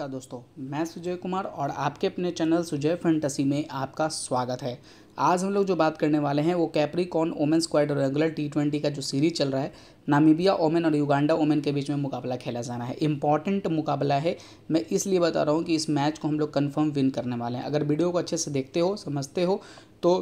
नमस्कार दोस्तों मैं सुजय कुमार और आपके अपने चैनल सुजय फैंटेसी में आपका स्वागत है आज हम लोग जो बात करने वाले हैं वो Capricorn women squad regular T twenty का जो सीरीज चल रहा है नामीबिया ओमेन और युगांडा ओमेन के बीच में मुकाबला खेला जाना है इंपॉर्टेंट मुकाबला है मैं इसलिए बता रहा हूँ कि इस मैच को हम लोग कन्फर्म विन करने वाले हैं अगर वीडियो को अच्छे से देखते हो समझते हो तो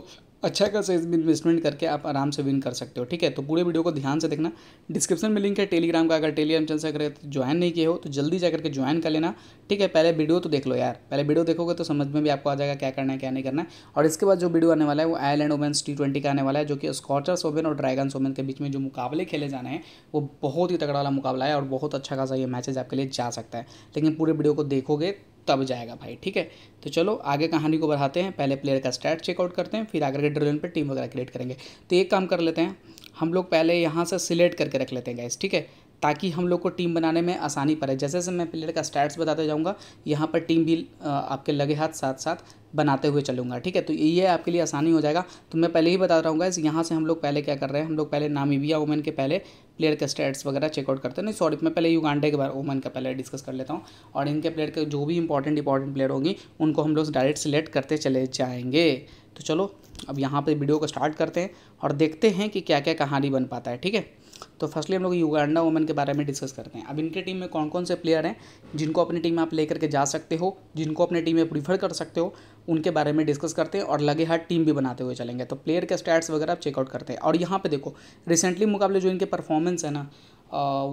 अच्छा खासा इन्वेस्टमेंट करके आप आराम से विन कर सकते हो ठीक है तो पूरे वीडियो को ध्यान से देखना डिस्क्रिप्शन में लिंक है टेलीग्राम का अगर टेलीग्राम चैनल से अगर ज्वाइन नहीं किए हो तो जल्दी जाकर के ज्वाइन कर लेना ठीक है पहले वीडियो तो देख लो यार पहले वीडियो देखोगे तो समझ में भी आपको आ जाएगा क्या करना है क्या नहीं करना है और इसके बाद जो वीडियो आने वाला है वो आयरलैंड ओमेंस टी ट्वेंटी का आने वाला है जो कि स्कॉटर्स ओमेन और ड्रैगन्स ओमेन के बीच में जो मुकाबले खेले जाने हैं वो बहुत ही तगड़ा वाला मुकाबला है और बहुत अच्छा खासा ये मैचेज आपके लिए जा सकता है लेकिन पूरे वीडियो को देखोगे तब जाएगा भाई ठीक है तो चलो आगे कहानी को बढ़ाते हैं पहले प्लेयर का स्टैट चेकआउट करते हैं फिर आगे के ड्रिलन पर टीम वगैरह क्रिएट करेंगे तो एक काम कर लेते हैं हम लोग पहले यहाँ से सिलेक्ट करके रख लेते हैं गैस ठीक है ताकि हम लोग को टीम बनाने में आसानी पड़े जैसे जैसे मैं प्लेयर का स्टैट्स बताते जाऊँगा यहाँ पर टीम भी आपके लगे हाथ साथ साथ बनाते हुए चलूँगा ठीक है तो ये आपके लिए आसानी हो जाएगा तो मैं पहले ही बता रहा इस यहाँ से हम लोग पहले क्या कर रहे हैं हम लोग पहले नामीबिया ओमेन के पहले प्लेयर के स्टेट्स वगैरह चेकआउट करते हैं नहीं सॉरी मैं पहले युगांडे के बारे वुमेन का पहले डिस्कस कर लेता हूँ और इनके प्लेयर के जो भी इंपॉर्टेंट इंपॉर्टेंट प्लेयर होंगी उनको हम लोग डायरेक्ट सिलेक्ट करते चले जाएंगे तो चलो अब यहाँ पर वीडियो को स्टार्ट करते हैं और देखते हैं कि क्या क्या कहानी बन पाता है ठीक है तो फर्स्टली हम लोग युगांडा वुमेन के बारे में डिस्कस करते हैं अब इनके टीम में कौन कौन से प्लेयर हैं जिनको अपनी टीम में आप लेकर के जा सकते हो जिनको अपनी टीम में प्रीफर कर सकते हो उनके बारे में डिस्कस करते हैं और लगे हाथ टीम भी बनाते हुए चलेंगे तो प्लेयर के स्टैट्स वगैरह आप चेकआउट करते हैं और यहाँ पर देखो रिसेंटली मुकाबले जो इनके परफॉर्मेंस है ना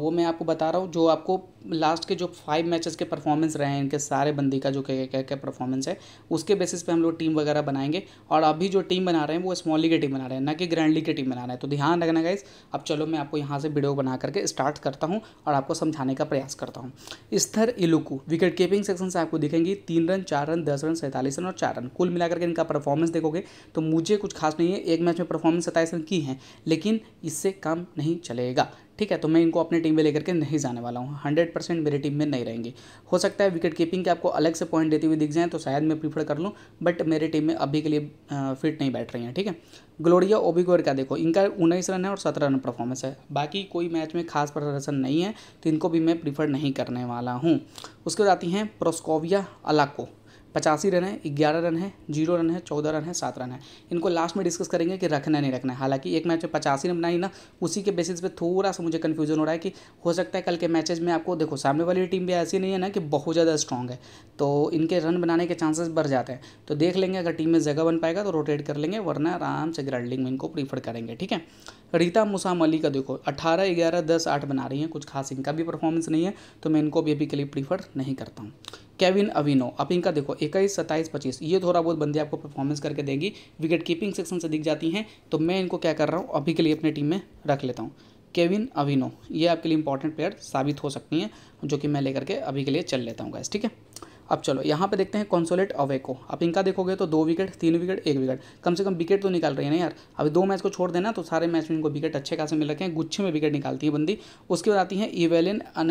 वो मैं आपको बता रहा हूँ जो आपको लास्ट के जो फाइव मैचेस के परफॉर्मेंस रहे हैं इनके सारे बंदी का जो क्या क्या क्या परफॉर्मेंस है उसके बेसिस पे हम लोग टीम वगैरह बनाएंगे और अभी जो टीम बना रहे हैं वो स्मॉल लीग की टीम बना रहे हैं ना कि ग्रैंड लीग की टीम बना रहे हैं तो ध्यान रखना गाइस अब चलो मैं आपको यहाँ से वीडियो बना करके स्टार्ट करता हूँ और आपको समझाने का प्रयास करता हूँ स्थर इलुकू विकेट कीपिंग सेक्शन से आपको दिखेंगी तीन रन चार रन दस रन सैंतालीस रन और चार रन कुल मिलाकर के इनका परफॉर्मेंस देखोगे तो मुझे कुछ खास नहीं है एक मैच में परफॉर्मेंस सत्ताईस रन की है लेकिन इससे काम नहीं चलेगा ठीक है तो मैं इनको अपनी टीम में लेकर के नहीं जाने वाला हूँ हंड्रेड परसेंट मेरी टीम में नहीं रहेंगे हो सकता है विकेट कीपिंग के आपको अलग से पॉइंट देते हुए दिख जाएँ तो शायद मैं प्रीफर कर लूँ बट मेरी टीम में अभी के लिए फिट नहीं बैठ रही हैं ठीक है ग्लोरिया ओबीगोर का देखो इनका उन्नीस रन है और सत्रह रन परफॉर्मेंस है बाकी कोई मैच में खास प्रदर्शन नहीं है तो इनको भी मैं प्रीफर नहीं करने वाला हूँ उसके बाद आती हैं प्रोस्कोविया अलाको पचासी रन है ग्यारह रन है जीरो रन है चौदह रन है सात रन है इनको लास्ट में डिस्कस करेंगे कि रखना नहीं रखना है हालांकि एक मैच में पचासी रन बनाई ना उसी के बेसिस पे थोड़ा सा मुझे कन्फ्यूजन हो रहा है कि हो सकता है कल के मैचेज में आपको देखो सामने वाली टीम भी ऐसी नहीं है ना कि बहुत ज़्यादा स्ट्रॉन्ग है तो इनके रन बनाने के चांसेस बढ़ जाते हैं तो देख लेंगे अगर टीम में जगह बन पाएगा तो रोटेट कर लेंगे वरना आराम से ग्राइंडिंग में इनको प्रीफर करेंगे ठीक है रीता मुसाम अली का देखो अट्ठारह ग्यारह दस आठ बना रही हैं कुछ खास इनका भी परफॉर्मेंस नहीं है तो मैं इनको भी अभी के लिए प्रीफर नहीं करता हूँ केविन अविनो अब इनका देखो इक्कीस सत्ताईस पच्चीस ये थोड़ा बहुत बंदे आपको परफॉर्मेंस करके देंगी विकेट कीपिंग सेक्शन से दिख जाती हैं तो मैं इनको क्या कर रहा हूँ अभी के लिए अपनी टीम में रख लेता हूँ केविन अविनो ये आपके लिए इंपॉर्टेंट प्लेयर साबित हो सकती हैं जो कि मैं लेकर के अभी के लिए चल लेता हूँ गैस ठीक है अब चलो यहाँ पे देखते हैं कॉन्सोलेट अवेको आप इनका देखोगे तो दो विकेट तीन विकेट एक विकेट कम से कम विकेट तो निकाल रही है ना यार अभी दो मैच को छोड़ देना तो सारे मैच में इनको विकेट अच्छे खासे मिल रखे हैं गुच्छे में विकेट निकालती है बंदी उसके बाद आती है इवेलिन अन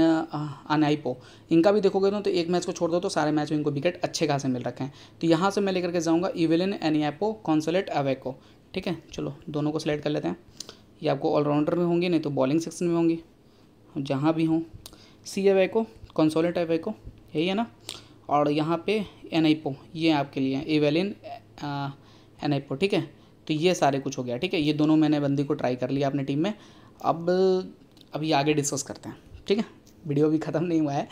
अनाइपो इनका भी देखोगे तो, तो एक मैच को छोड़ दो तो सारे मैच में इनको विकेट अच्छे खासे मिल रखे हैं तो यहाँ से मैं लेकर के जाऊँगा इवेलिन एनियापो कॉन्सोलेट अवेको ठीक है चलो दोनों को सिलेक्ट कर लेते हैं ये आपको ऑलराउंडर में होंगी नहीं तो बॉलिंग सेक्शन में होंगी जहाँ भी हों सी अवेको कॉन्सोलेट अवेको यही है ना और यहाँ पे एनआईपो ये आपके लिए एवेलिन एनआईपो ठीक है तो ये सारे कुछ हो गया ठीक है ये दोनों मैंने बंदी को ट्राई कर लिया अपने टीम में अब अभी आगे डिस्कस करते हैं ठीक है वीडियो भी ख़त्म नहीं हुआ है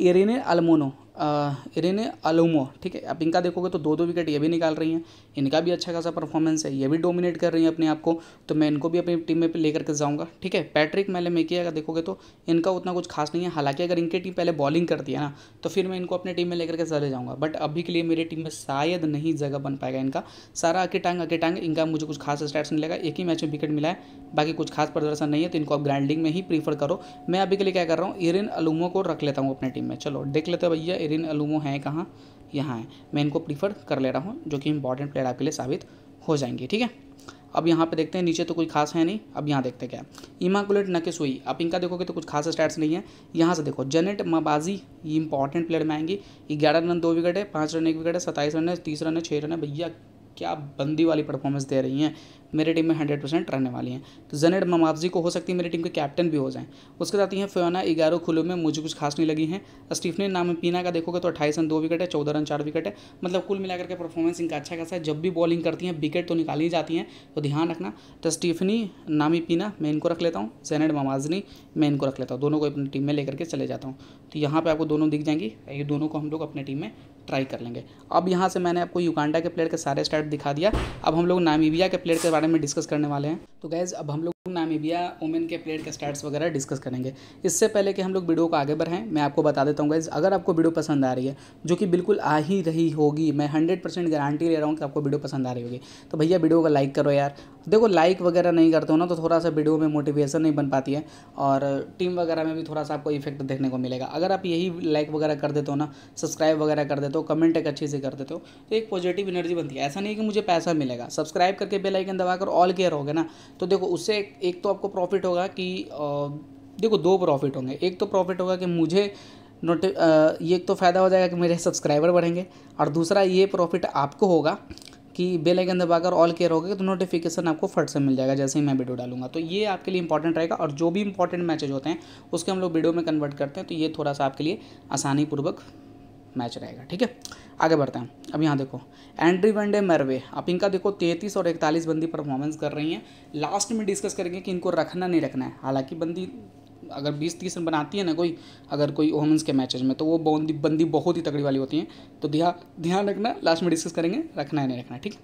एरिन अलमोनो इरेने अलोमो ठीक है आप इनका देखोगे तो दो दो विकेट ये भी निकाल रही हैं इनका भी अच्छा खासा परफॉर्मेंस है ये भी डोमिनेट कर रही हैं अपने आप को तो मैं इनको भी अपनी टीम में लेकर के जाऊँगा ठीक है पैट्रिक मैले मेकी अगर देखोगे तो इनका उतना कुछ खास नहीं है हालांकि अगर इनकी टीम पहले बॉलिंग करती है ना तो फिर मैं इनको अपनी टीम में लेकर के चले जाऊँगा बट अभी के लिए मेरी टीम में शायद नहीं जगह बन पाएगा इनका सारा अके टांग अके टांग इनका मुझे कुछ खास स्टैट्स नहीं लगा एक ही मैच में विकेट मिला है बाकी कुछ खास प्रदर्शन नहीं है तो इनको आप ग्राइंडिंग में ही प्रीफर करो मैं अभी के लिए क्या कर रहा हूँ इरेन अलूमो को रख लेता हूँ अपनी टीम में चलो देख लेते हैं भैया एरिन अलूमो हैं कहाँ यहाँ है मैं इनको प्रीफर कर ले रहा हूँ जो कि इंपॉर्टेंट प्लेयर आपके लिए साबित हो जाएंगे ठीक है अब यहाँ पे देखते हैं नीचे तो कोई खास है नहीं अब यहाँ देखते क्या इमाकुलेट नकेसुई आप इनका देखोगे तो कुछ खास स्टैट्स नहीं है यहाँ से देखो जेनेट मबाजी ये इंपॉर्टेंट प्लेयर में आएंगी ग्यारह रन दो विकेट है पाँच रन एक विकेट है सत्ताईस रन है तीस रन है छः रन है भैया क्या बंदी वाली परफॉर्मेंस दे रही हैं मेरी टीम में हंड्रेड परसेंट रहने वाली हैं तो जनेड ममावजी को हो सकती है मेरी टीम के कैप्टन भी हो जाएं उसके साथ ये फ्योना इगारो खुलों में मुझे कुछ खास नहीं लगी है स्टीफनी नाम पीना का देखोगे तो अट्ठाईस रन दो विकेट है चौदह रन चार विकेट है मतलब कुल मिलाकर के परफॉर्मेंस इनका अच्छा खासा है जब भी बॉलिंग करती हैं विकेट तो निकाली जाती हैं तो ध्यान रखना तो स्टीफनी नामी पीना मैं इनको रख लेता हूँ जेनेड ममाजनी मैं इनको रख लेता हूँ दोनों को अपनी टीम में लेकर के चले जाता हूँ तो यहाँ पर आपको दोनों दिख जाएंगी ये दोनों को हम लोग अपनी टीम में ट्राई कर लेंगे अब यहाँ से मैंने आपको युगांडा के प्लेयर के सारे स्टार्ट दिखा दिया अब हम लोग नामीबिया के प्लेयर के बारे में डिस्कस करने वाले हैं तो गैज़ अब हम लोग नामीबिया वुमेन के प्लेयर के स्टार्ट वगैरह डिस्कस करेंगे इससे पहले कि हम लोग वीडियो को आगे बढ़ाएं मैं आपको बता देता हूँ गाइज अगर आपको वीडियो पसंद आ रही है जो कि बिल्कुल आ ही रही होगी मैं हंड्रेड परसेंट गारंटी ले रहा हूँ कि आपको वीडियो पसंद आ रही होगी तो भैया वीडियो को लाइक करो यार देखो लाइक वगैरह नहीं करते हो ना तो थोड़ा सा वीडियो में मोटिवेशन नहीं बन पाती है और टीम वगैरह में भी थोड़ा सा आपको इफेक्ट देखने को मिलेगा अगर आप यही लाइक वगैरह कर देते हो ना सब्सक्राइब वगैरह कर देते हो कमेंट एक अच्छे से कर देते हो तो एक पॉजिटिव एनर्जी बनती है ऐसा नहीं कि मुझे पैसा मिलेगा सब्सक्राइब करके बेलाइकन दबाकर ऑल केयर होगा ना तो देखो उससे एक तो आपको प्रॉफिट होगा कि देखो दो प्रॉफिट होंगे एक तो प्रॉफिट होगा कि मुझे नोट ये एक तो फ़ायदा हो जाएगा कि मेरे सब्सक्राइबर बढ़ेंगे और दूसरा ये प्रॉफिट आपको होगा कि बेल आइकन दबाकर ऑल केयर होगा तो नोटिफिकेशन आपको फट से मिल जाएगा जैसे ही मैं वीडियो डालूंगा तो ये आपके लिए इंपॉर्टेंट रहेगा और जो भी इंपॉर्टेंट मैचेज होते हैं उसके हम लोग वीडियो में कन्वर्ट करते हैं तो ये थोड़ा सा आपके लिए आसानीपूर्वक मैच रहेगा ठीक है आगे बढ़ते हैं अब यहाँ देखो एंड्री वनडे मरवे आप इनका देखो तैंतीस और इकतालीस बंदी परफॉर्मेंस कर रही हैं लास्ट में डिस्कस करेंगे कि इनको रखना नहीं रखना है हालांकि बंदी अगर बीस तीस रन बनाती है ना कोई अगर कोई वोमेंस के मैचेज में तो वो बंदी बंदी बहुत ही तगड़ी वाली होती हैं तो ध्यान ध्यान रखना लास्ट में डिस्कस करेंगे रखना है नहीं रखना ठीक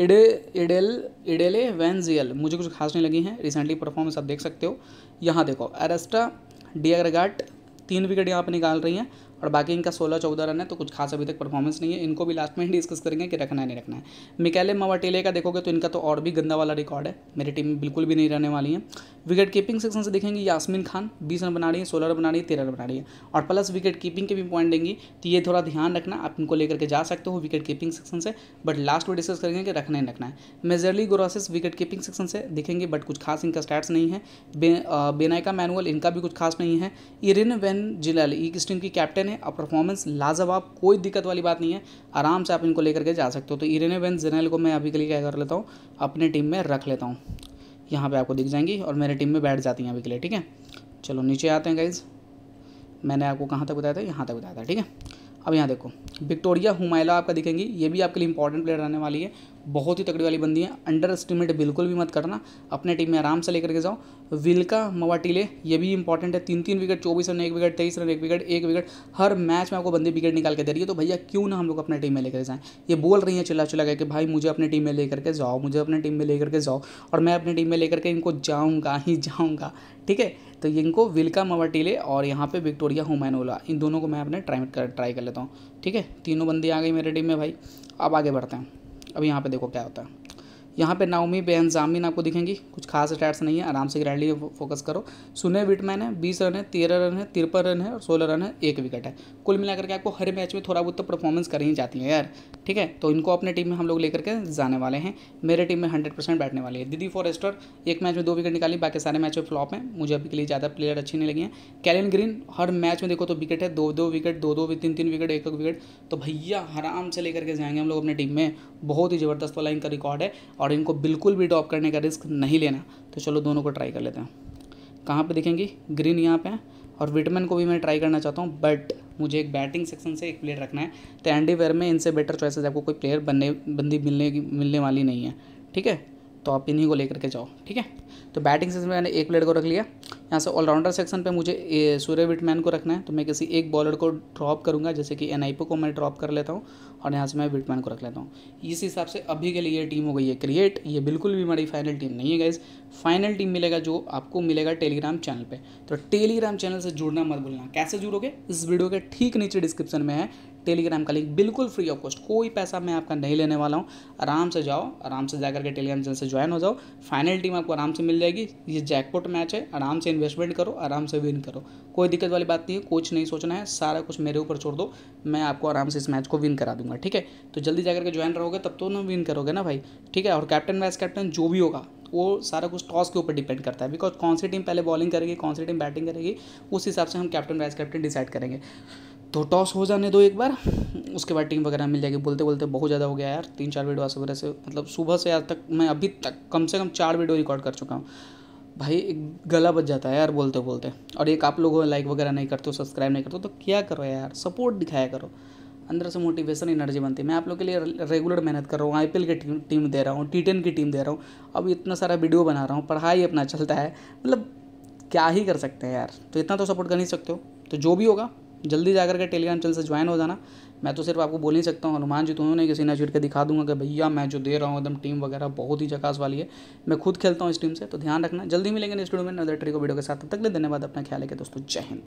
इडे इडेल इडेले वैनजियल मुझे कुछ खास नहीं लगी हैं रिसेंटली परफॉर्मेंस आप देख सकते हो यहाँ देखो एरेस्टा डियागाट तीन विकेट यहाँ पर निकाल रही हैं और बाकी इनका सोलह चौदह रन है तो कुछ खास अभी तक परफॉर्मेंस नहीं है इनको भी लास्ट में ही डिस्कस करेंगे कि रखना है नहीं रखना है मिकेले मवाटेले का देखोगे तो इनका तो और भी गंदा वाला रिकॉर्ड है मेरी टीम बिल्कुल भी नहीं रहने वाली है विकेट कीपिंग सेक्शन से देखेंगे यासमिन खान बीस रन बना रही है सोलह रन बना रही है तेरह रन बना रही है और प्लस विकेट कीपिंग के भी पॉइंट देंगी तो ये थोड़ा ध्यान रखना आप इनको लेकर के जा सकते हो विकेट कीपिंग सेक्शन से बट लास्ट में डिस्कस करेंगे कि रखना ही रखना है मेजरली गोरासिस विकेट कीपिंग सेक्शन से दिखेंगे बट कुछ खास इनका स्टैट्स नहीं है बेनाइका मैनुअल इनका भी कुछ खास नहीं है इरिन वेन जिलल एक टीम की कैप्टन है और परफॉर्मेंस लाजवाब कोई दिक्कत वाली बात नहीं है आराम से आप इनको लेकर के जा सकते हो तो इरिन वेन जिनल को मैं अभी के लिए क्या कर लेता हूँ अपने टीम में रख लेता हूँ यहाँ पे आपको दिख जाएंगी और मेरे टीम में बैठ जाती हैं अभी के लिए ठीक है चलो नीचे आते हैं गाइज़ मैंने आपको कहाँ तक बताया था यहाँ तक बताया था ठीक है अब यहाँ देखो विक्टोरिया हुमायला आपका दिखेंगी ये भी आपके लिए इंपॉर्टेंट प्लेयर रहने वाली है बहुत ही तगड़ी वाली बंदी है अंडर एस्टिमेट बिल्कुल भी मत करना अपने टीम में आराम से लेकर के जाओ विल्का मवाटीले ये भी इंपॉर्टेंट है तीन तीन विकेट चौबीस रन एक विकेट तेईस रन एक विकेट एक विकेट हर मैच में आपको बंदी विकेट निकाल के दे रही है तो भैया क्यों ना हम लोग अपने टीम में लेकर जाएँ ये बोल रही है चिल्ला चिल्ला के भाई मुझे अपने टीम में लेकर के जाओ मुझे अपने टीम में लेकर के जाओ और मैं अपनी टीम में लेकर के इनको जाऊँगा ही जाऊँगा ठीक है तो इनको विल्का मवाटीले और यहाँ पर विक्टोरिया हुमैनोला इन दोनों को मैं अपने ट्राई कर ट्राई कर लेता हूँ ठीक है तीनों बंदी आ गई मेरे टीम में भाई अब आगे बढ़ते हैं अब यहाँ पे देखो क्या होता है यहाँ पे नाउमी बेन जामिन आपको दिखेंगी कुछ खास स्टैट्स नहीं है आराम से ग्रैंडली फोकस करो सुने विटमैन है बीस रन है तेरह रन है तिरपन रन है और सोलह रन है एक विकेट है कुल मिलाकर के आपको हर मैच में थोड़ा बहुत तो परफॉर्मेंस कर ही जाती है यार ठीक है तो इनको अपने टीम में हम लोग लेकर के जाने वाले हैं मेरे टीम में हंड्रेड परसेंट बैठने वाले हैं दीदी फॉरेस्टर एक मैच में दो विकेट निकाली बाकी सारे मैच में फ्लॉप हैं मुझे अभी के लिए ज़्यादा प्लेयर अच्छी नहीं लगी हैं कैलिन ग्रीन हर मैच में देखो तो विकेट है दो दो विकेट दो दो तीन तीन विकेट एक एक विकेट तो भैया आराम से लेकर के जाएंगे हम लोग अपने टीम में बहुत ही ज़बरदस्त वाला इनका रिकॉर्ड है और इनको बिल्कुल भी ड्रॉप करने का रिस्क नहीं लेना तो चलो दोनों को ट्राई कर लेते हैं कहाँ पे देखेंगी ग्रीन यहाँ पे है और विटमिन को भी मैं ट्राई करना चाहता हूँ बट मुझे एक बैटिंग सेक्शन से एक प्लेयर रखना है तो एंडी वेयर में इनसे बेटर चॉइसेस आपको कोई प्लेयर बनने बंदी मिलने मिलने वाली नहीं है ठीक है तो आप इन्हीं को लेकर के जाओ ठीक है तो बैटिंग सेक्शन में मैंने एक प्लेयर को रख लिया यहाँ से ऑलराउंडर सेक्शन पे मुझे सूर्य विटमैन को रखना है तो मैं किसी एक बॉलर को ड्रॉप करूँगा जैसे कि एनआईपो को मैं ड्रॉप कर लेता हूँ और यहाँ से मैं विटमैन को रख लेता हूँ इस हिसाब से अभी के लिए टीम हो गई है क्रिएट ये बिल्कुल भी हमारी फाइनल टीम नहीं है गाइज फाइनल टीम मिलेगा जो आपको मिलेगा टेलीग्राम चैनल पे तो टेलीग्राम चैनल से जुड़ना मत भूलना कैसे जुड़ोगे इस वीडियो के ठीक नीचे डिस्क्रिप्शन में है टेलीग्राम का लिंक बिल्कुल फ्री ऑफ कॉस्ट कोई पैसा मैं आपका नहीं लेने वाला हूँ आराम से जाओ आराम से जाकर के टेलीग्राम चैनल से ज्वाइन हो जाओ फाइनल टीम आपको आराम से मिल जाएगी ये जैकपोट मैच है आराम से इन्वेस्टमेंट करो आराम से विन करो कोई दिक्कत वाली बात नहीं है कुछ नहीं सोचना है सारा कुछ मेरे ऊपर छोड़ दो मैं आपको आराम से इस मैच को विन करा दूंगा ठीक है तो जल्दी जाकर के ज्वाइन रहोगे तब तो ना विन करोगे ना भाई ठीक है और कैप्टन वाइस कैप्टन जो भी होगा वो सारा कुछ टॉस के ऊपर डिपेंड करता है बिकॉज कौन सी टीम पहले बॉलिंग करेगी कौन सी टीम बैटिंग करेगी उस हिसाब से हम कैप्टन वाइस कैप्टन डिसाइड करेंगे तो टॉस हो जाने दो एक बार उसके बाद टीम वगैरह मिल जाएगी बोलते बोलते बहुत ज़्यादा हो गया यार तीन चार वीडियो आज सुबह से मतलब सुबह से आज तक मैं अभी तक कम से कम चार वीडियो रिकॉर्ड कर चुका हूँ भाई एक गला बच जाता है यार बोलते बोलते और एक आप लोगों लाइक वगैरह नहीं करते हो सब्सक्राइब नहीं करते हो तो क्या करो यार सपोर्ट दिखाया करो अंदर से मोटिवेशन एनर्जी बनती है मैं आप लोग के लिए रेगुलर मेहनत कर रहा हूँ आई की टीम टीम दे रहा हूँ टी की टीम दे रहा हूँ अब इतना सारा वीडियो बना रहा हूँ पढ़ाई अपना चलता है मतलब क्या ही कर सकते हैं यार तो इतना तो सपोर्ट कर नहीं सकते हो तो जो भी होगा जल्दी जाकर के टेलीग्राम चैनल से ज्वाइन हो जाना मैं तो सिर्फ आपको बोल नहीं सकता हूँ हनुमान जी तुम्हें तो किसी ने छिड़ के दिखा दूंगा कि भैया मैं जो दे रहा हूँ एकदम टीम वगैरह बहुत ही जकास वाली है मैं खुद खेलता हूँ इस टीम से तो ध्यान रखना जल्दी मिलेंगे नेक्स्ट वीडियो में नदर ट्री को वीडियो के साथ तब तक ले धन्यवाद अपना ख्याल है दोस्तों जय हिंद